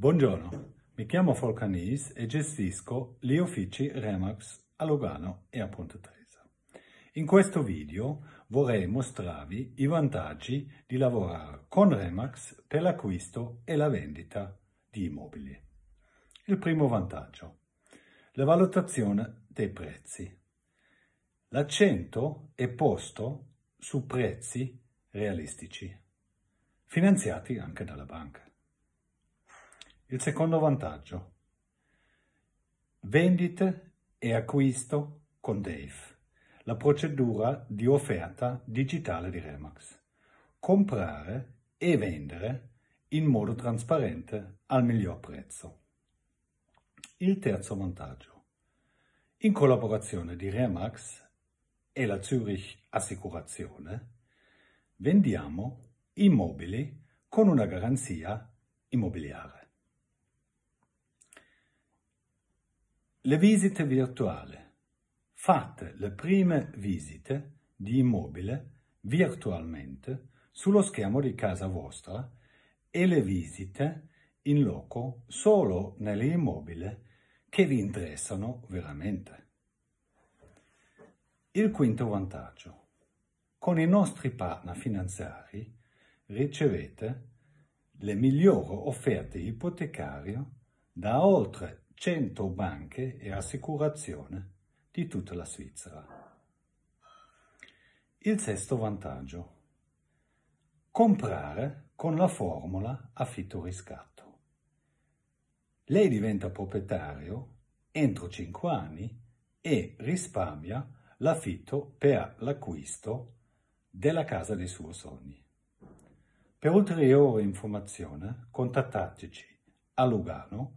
Buongiorno, mi chiamo Folcanis e gestisco gli uffici Remax a Lugano e a Ponte Tresa. In questo video vorrei mostrarvi i vantaggi di lavorare con Remax per l'acquisto e la vendita di immobili. Il primo vantaggio, la valutazione dei prezzi. L'accento è posto su prezzi realistici, finanziati anche dalla banca. Il secondo vantaggio. Vendite e acquisto con Dave. La procedura di offerta digitale di Remax. Comprare e vendere in modo trasparente al miglior prezzo. Il terzo vantaggio. In collaborazione di Remax e la Zurich Assicurazione, vendiamo immobili con una garanzia immobiliare. Le visite virtuali. Fate le prime visite di immobile virtualmente sullo schermo di casa vostra e le visite in loco solo nell'immobile che vi interessano veramente. Il quinto vantaggio. Con i nostri partner finanziari ricevete le migliori offerte ipotecarie da oltre 100 banche e assicurazione di tutta la Svizzera. Il sesto vantaggio. Comprare con la formula affitto riscatto. Lei diventa proprietario entro 5 anni e risparmia l'affitto per l'acquisto della casa dei suoi sogni. Per ulteriore informazione contattateci a Lugano